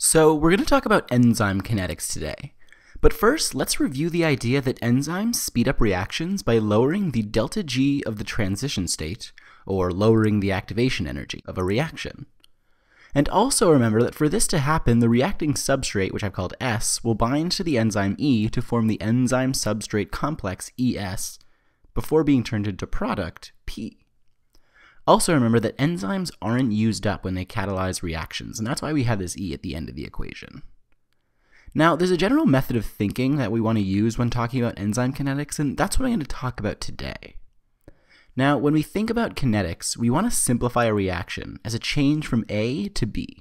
So, we're going to talk about enzyme kinetics today. But first, let's review the idea that enzymes speed up reactions by lowering the delta G of the transition state, or lowering the activation energy of a reaction. And also remember that for this to happen, the reacting substrate, which I've called S, will bind to the enzyme E to form the enzyme substrate complex ES before being turned into product P. Also remember that enzymes aren't used up when they catalyze reactions, and that's why we have this E at the end of the equation. Now, there's a general method of thinking that we want to use when talking about enzyme kinetics, and that's what I'm going to talk about today. Now, when we think about kinetics, we want to simplify a reaction as a change from A to B.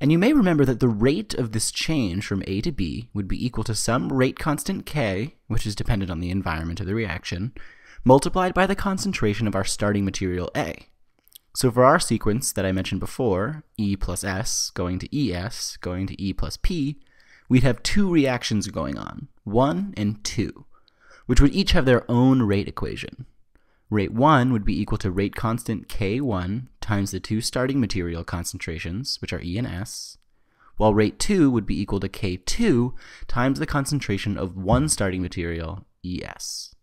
And you may remember that the rate of this change from A to B would be equal to some rate constant K, which is dependent on the environment of the reaction, multiplied by the concentration of our starting material A. So for our sequence that I mentioned before, E plus S going to ES going to E plus P, we'd have two reactions going on, 1 and 2, which would each have their own rate equation. Rate 1 would be equal to rate constant K1 times the two starting material concentrations, which are E and S, while rate 2 would be equal to K2 times the concentration of one starting material, ES.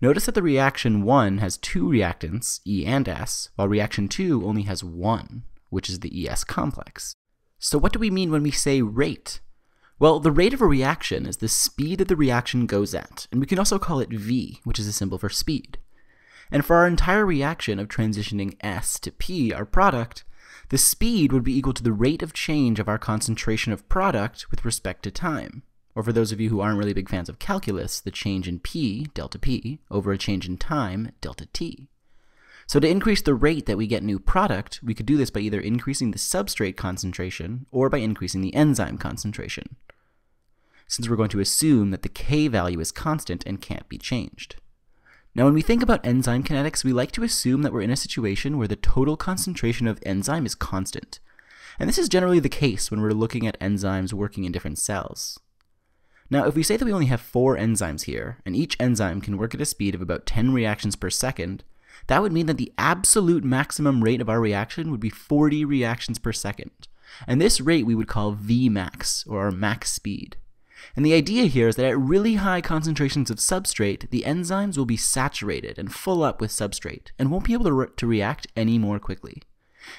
Notice that the reaction 1 has two reactants, E and S, while reaction 2 only has one, which is the ES complex. So what do we mean when we say rate? Well, the rate of a reaction is the speed that the reaction goes at, and we can also call it V, which is a symbol for speed and for our entire reaction of transitioning S to P, our product, the speed would be equal to the rate of change of our concentration of product with respect to time. Or for those of you who aren't really big fans of calculus, the change in P, delta P, over a change in time, delta T. So to increase the rate that we get new product, we could do this by either increasing the substrate concentration or by increasing the enzyme concentration, since we're going to assume that the K value is constant and can't be changed. Now, when we think about enzyme kinetics, we like to assume that we're in a situation where the total concentration of enzyme is constant. And this is generally the case when we're looking at enzymes working in different cells. Now, if we say that we only have four enzymes here, and each enzyme can work at a speed of about 10 reactions per second, that would mean that the absolute maximum rate of our reaction would be 40 reactions per second. And this rate we would call Vmax, or our max speed. And the idea here is that at really high concentrations of substrate, the enzymes will be saturated and full up with substrate and won't be able to, re to react any more quickly.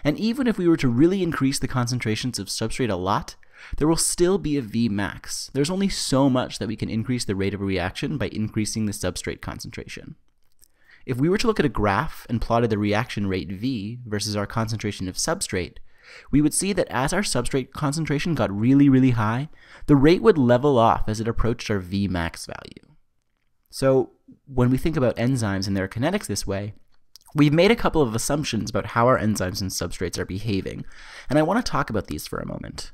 And even if we were to really increase the concentrations of substrate a lot, there will still be a Vmax. There's only so much that we can increase the rate of reaction by increasing the substrate concentration. If we were to look at a graph and plotted the reaction rate V versus our concentration of substrate, we would see that as our substrate concentration got really, really high, the rate would level off as it approached our Vmax value. So when we think about enzymes and their kinetics this way, we've made a couple of assumptions about how our enzymes and substrates are behaving, and I want to talk about these for a moment.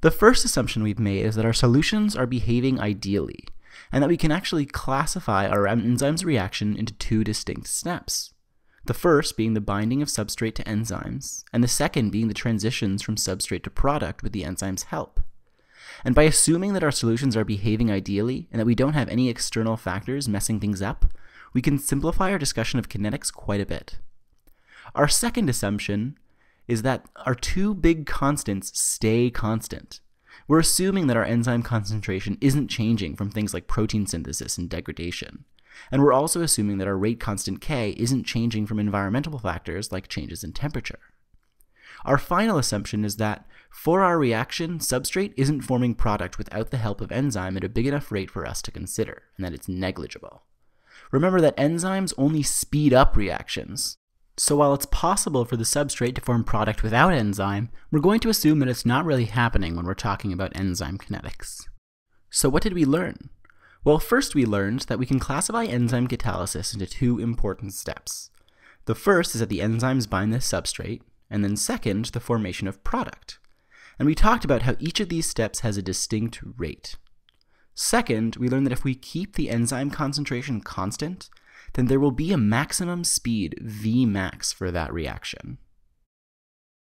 The first assumption we've made is that our solutions are behaving ideally, and that we can actually classify our enzyme's reaction into two distinct steps. The first being the binding of substrate to enzymes, and the second being the transitions from substrate to product with the enzyme's help. And by assuming that our solutions are behaving ideally and that we don't have any external factors messing things up, we can simplify our discussion of kinetics quite a bit. Our second assumption is that our two big constants stay constant we're assuming that our enzyme concentration isn't changing from things like protein synthesis and degradation. And we're also assuming that our rate constant K isn't changing from environmental factors like changes in temperature. Our final assumption is that, for our reaction, substrate isn't forming product without the help of enzyme at a big enough rate for us to consider, and that it's negligible. Remember that enzymes only speed up reactions, so while it's possible for the substrate to form product without enzyme, we're going to assume that it's not really happening when we're talking about enzyme kinetics. So what did we learn? Well, first we learned that we can classify enzyme catalysis into two important steps. The first is that the enzymes bind the substrate, and then second, the formation of product. And we talked about how each of these steps has a distinct rate. Second, we learned that if we keep the enzyme concentration constant, then there will be a maximum speed, Vmax, for that reaction.